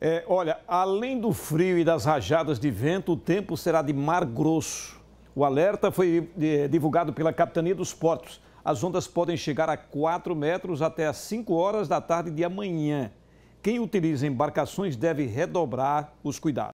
É, olha, além do frio e das rajadas de vento, o tempo será de mar grosso. O alerta foi é, divulgado pela Capitania dos Portos. As ondas podem chegar a 4 metros até às 5 horas da tarde de amanhã. Quem utiliza embarcações deve redobrar os cuidados.